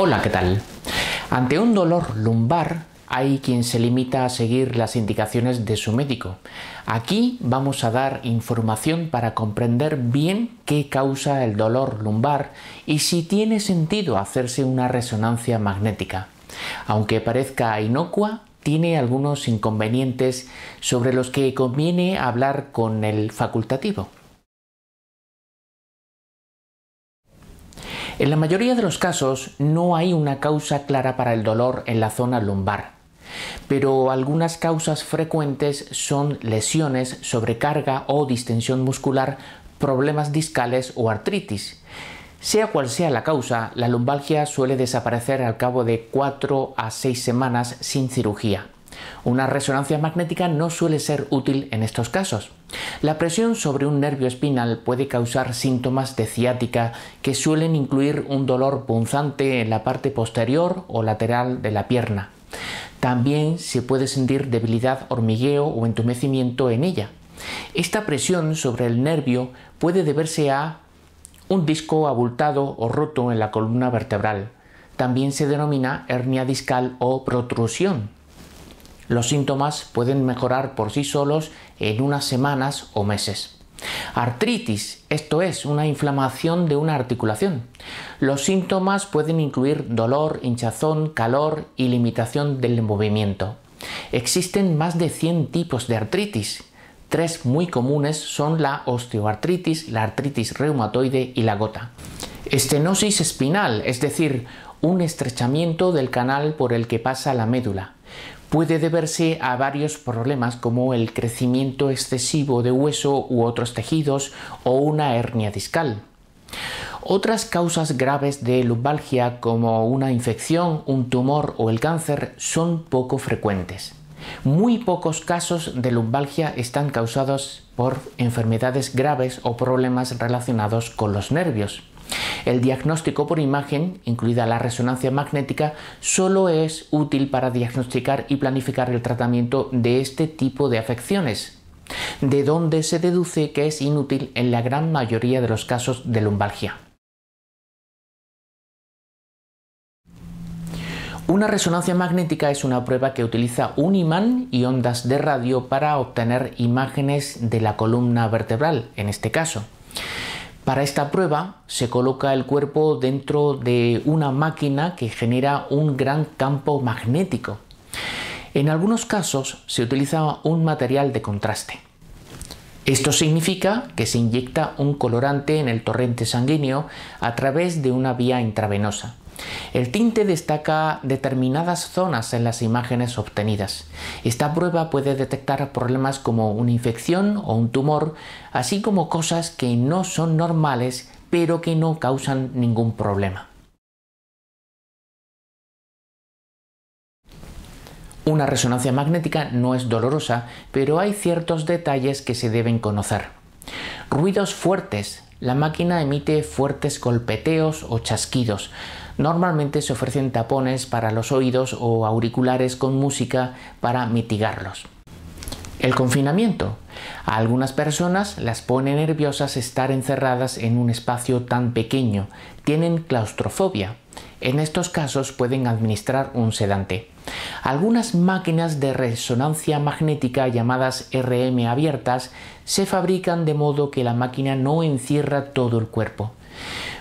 Hola, ¿qué tal? Ante un dolor lumbar, hay quien se limita a seguir las indicaciones de su médico. Aquí vamos a dar información para comprender bien qué causa el dolor lumbar y si tiene sentido hacerse una resonancia magnética. Aunque parezca inocua, tiene algunos inconvenientes sobre los que conviene hablar con el facultativo. En la mayoría de los casos no hay una causa clara para el dolor en la zona lumbar, pero algunas causas frecuentes son lesiones, sobrecarga o distensión muscular, problemas discales o artritis. Sea cual sea la causa, la lumbalgia suele desaparecer al cabo de 4 a 6 semanas sin cirugía. Una resonancia magnética no suele ser útil en estos casos. La presión sobre un nervio espinal puede causar síntomas de ciática que suelen incluir un dolor punzante en la parte posterior o lateral de la pierna. También se puede sentir debilidad, hormigueo o entumecimiento en ella. Esta presión sobre el nervio puede deberse a un disco abultado o roto en la columna vertebral. También se denomina hernia discal o protrusión los síntomas pueden mejorar por sí solos en unas semanas o meses. Artritis, esto es, una inflamación de una articulación. Los síntomas pueden incluir dolor, hinchazón, calor y limitación del movimiento. Existen más de 100 tipos de artritis. Tres muy comunes son la osteoartritis, la artritis reumatoide y la gota. Estenosis espinal, es decir, un estrechamiento del canal por el que pasa la médula puede deberse a varios problemas como el crecimiento excesivo de hueso u otros tejidos o una hernia discal. Otras causas graves de lumbalgia como una infección, un tumor o el cáncer son poco frecuentes. Muy pocos casos de lumbalgia están causados por enfermedades graves o problemas relacionados con los nervios. El diagnóstico por imagen, incluida la resonancia magnética, solo es útil para diagnosticar y planificar el tratamiento de este tipo de afecciones, de donde se deduce que es inútil en la gran mayoría de los casos de lumbalgia. Una resonancia magnética es una prueba que utiliza un imán y ondas de radio para obtener imágenes de la columna vertebral, en este caso. Para esta prueba se coloca el cuerpo dentro de una máquina que genera un gran campo magnético. En algunos casos se utiliza un material de contraste. Esto significa que se inyecta un colorante en el torrente sanguíneo a través de una vía intravenosa. El tinte destaca determinadas zonas en las imágenes obtenidas. Esta prueba puede detectar problemas como una infección o un tumor, así como cosas que no son normales pero que no causan ningún problema. Una resonancia magnética no es dolorosa, pero hay ciertos detalles que se deben conocer. Ruidos fuertes, la máquina emite fuertes golpeteos o chasquidos. Normalmente se ofrecen tapones para los oídos o auriculares con música para mitigarlos. El confinamiento. A algunas personas las pone nerviosas estar encerradas en un espacio tan pequeño. Tienen claustrofobia. En estos casos pueden administrar un sedante. Algunas máquinas de resonancia magnética llamadas RM abiertas se fabrican de modo que la máquina no encierra todo el cuerpo.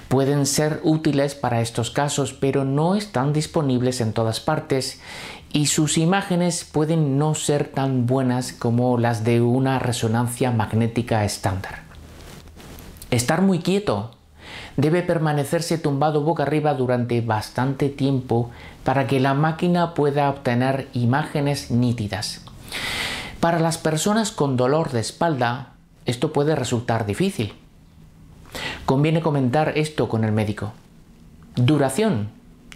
Pueden ser útiles para estos casos, pero no están disponibles en todas partes y sus imágenes pueden no ser tan buenas como las de una resonancia magnética estándar. Estar muy quieto debe permanecerse tumbado boca arriba durante bastante tiempo para que la máquina pueda obtener imágenes nítidas. Para las personas con dolor de espalda, esto puede resultar difícil. Conviene comentar esto con el médico. Duración.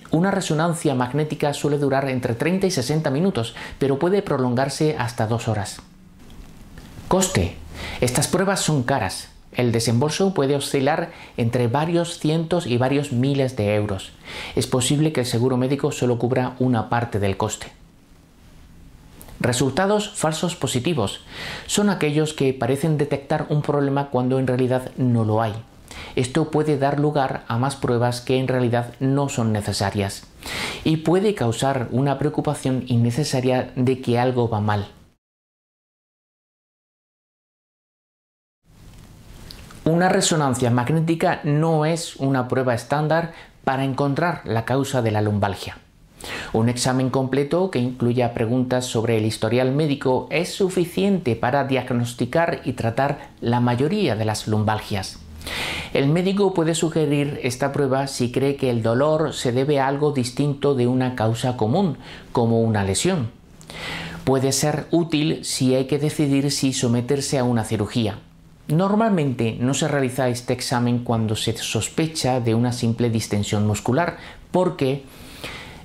Una resonancia magnética suele durar entre 30 y 60 minutos, pero puede prolongarse hasta dos horas. Coste. Estas pruebas son caras. El desembolso puede oscilar entre varios cientos y varios miles de euros. Es posible que el seguro médico solo cubra una parte del coste. Resultados falsos positivos son aquellos que parecen detectar un problema cuando en realidad no lo hay. Esto puede dar lugar a más pruebas que en realidad no son necesarias y puede causar una preocupación innecesaria de que algo va mal. Una resonancia magnética no es una prueba estándar para encontrar la causa de la lumbalgia. Un examen completo que incluya preguntas sobre el historial médico es suficiente para diagnosticar y tratar la mayoría de las lumbalgias. El médico puede sugerir esta prueba si cree que el dolor se debe a algo distinto de una causa común, como una lesión. Puede ser útil si hay que decidir si someterse a una cirugía. Normalmente no se realiza este examen cuando se sospecha de una simple distensión muscular, porque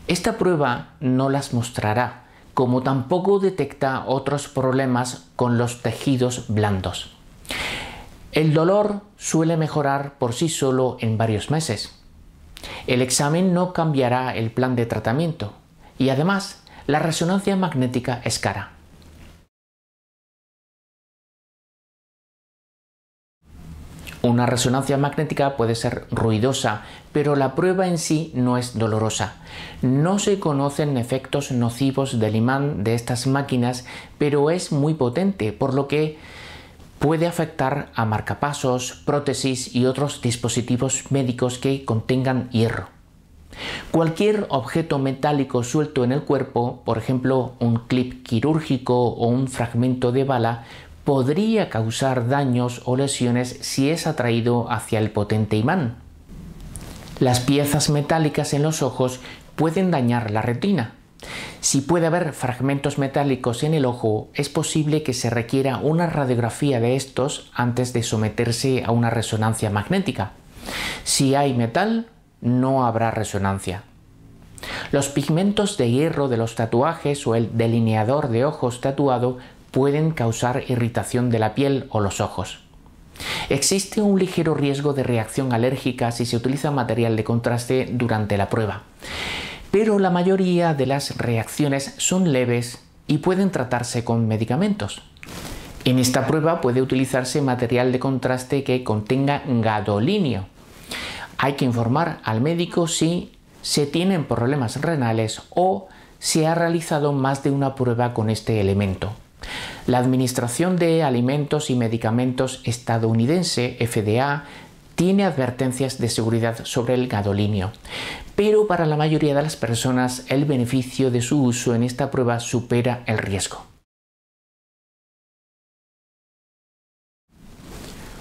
esta prueba no las mostrará, como tampoco detecta otros problemas con los tejidos blandos. El dolor suele mejorar por sí solo en varios meses. El examen no cambiará el plan de tratamiento y además la resonancia magnética es cara. Una resonancia magnética puede ser ruidosa, pero la prueba en sí no es dolorosa. No se conocen efectos nocivos del imán de estas máquinas, pero es muy potente, por lo que puede afectar a marcapasos, prótesis y otros dispositivos médicos que contengan hierro. Cualquier objeto metálico suelto en el cuerpo, por ejemplo un clip quirúrgico o un fragmento de bala, podría causar daños o lesiones si es atraído hacia el potente imán. Las piezas metálicas en los ojos pueden dañar la retina. Si puede haber fragmentos metálicos en el ojo, es posible que se requiera una radiografía de estos antes de someterse a una resonancia magnética. Si hay metal, no habrá resonancia. Los pigmentos de hierro de los tatuajes o el delineador de ojos tatuado pueden causar irritación de la piel o los ojos. Existe un ligero riesgo de reacción alérgica si se utiliza material de contraste durante la prueba, pero la mayoría de las reacciones son leves y pueden tratarse con medicamentos. En esta prueba puede utilizarse material de contraste que contenga gadolinio. Hay que informar al médico si se tienen problemas renales o se ha realizado más de una prueba con este elemento. La Administración de Alimentos y Medicamentos estadounidense, FDA, tiene advertencias de seguridad sobre el gadolinio, pero para la mayoría de las personas el beneficio de su uso en esta prueba supera el riesgo.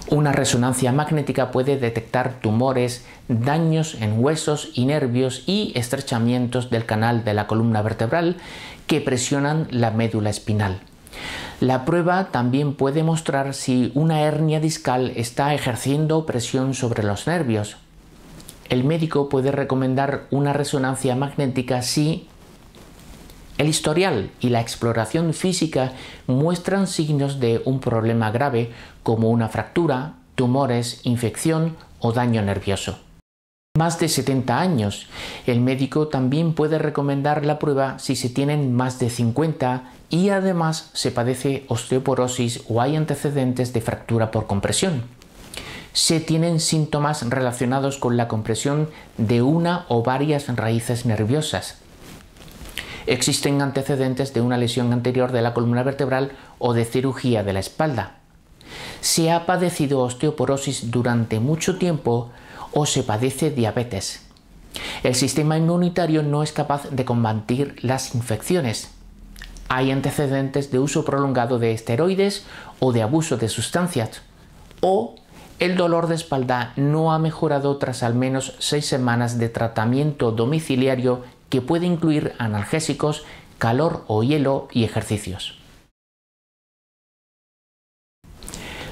Una resonancia magnética puede detectar tumores, daños en huesos y nervios y estrechamientos del canal de la columna vertebral que presionan la médula espinal. La prueba también puede mostrar si una hernia discal está ejerciendo presión sobre los nervios. El médico puede recomendar una resonancia magnética si el historial y la exploración física muestran signos de un problema grave como una fractura, tumores, infección o daño nervioso. Más de 70 años. El médico también puede recomendar la prueba si se tienen más de 50, y además se padece osteoporosis o hay antecedentes de fractura por compresión. Se tienen síntomas relacionados con la compresión de una o varias raíces nerviosas. Existen antecedentes de una lesión anterior de la columna vertebral o de cirugía de la espalda. Se ha padecido osteoporosis durante mucho tiempo o se padece diabetes. El sistema inmunitario no es capaz de combatir las infecciones hay antecedentes de uso prolongado de esteroides o de abuso de sustancias, o el dolor de espalda no ha mejorado tras al menos seis semanas de tratamiento domiciliario que puede incluir analgésicos, calor o hielo y ejercicios.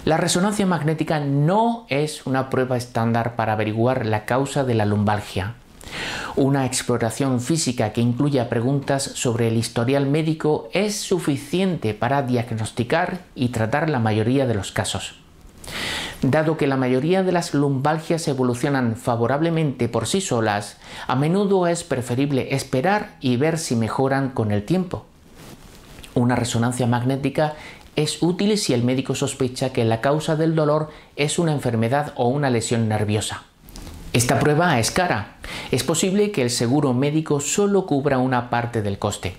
La resonancia magnética no es una prueba estándar para averiguar la causa de la lumbalgia. Una exploración física que incluya preguntas sobre el historial médico es suficiente para diagnosticar y tratar la mayoría de los casos. Dado que la mayoría de las lumbalgias evolucionan favorablemente por sí solas, a menudo es preferible esperar y ver si mejoran con el tiempo. Una resonancia magnética es útil si el médico sospecha que la causa del dolor es una enfermedad o una lesión nerviosa. Esta prueba es cara. Es posible que el seguro médico solo cubra una parte del coste.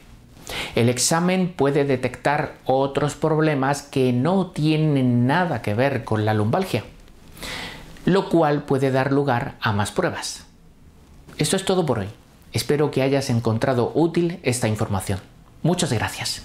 El examen puede detectar otros problemas que no tienen nada que ver con la lumbalgia, lo cual puede dar lugar a más pruebas. Esto es todo por hoy. Espero que hayas encontrado útil esta información. Muchas gracias.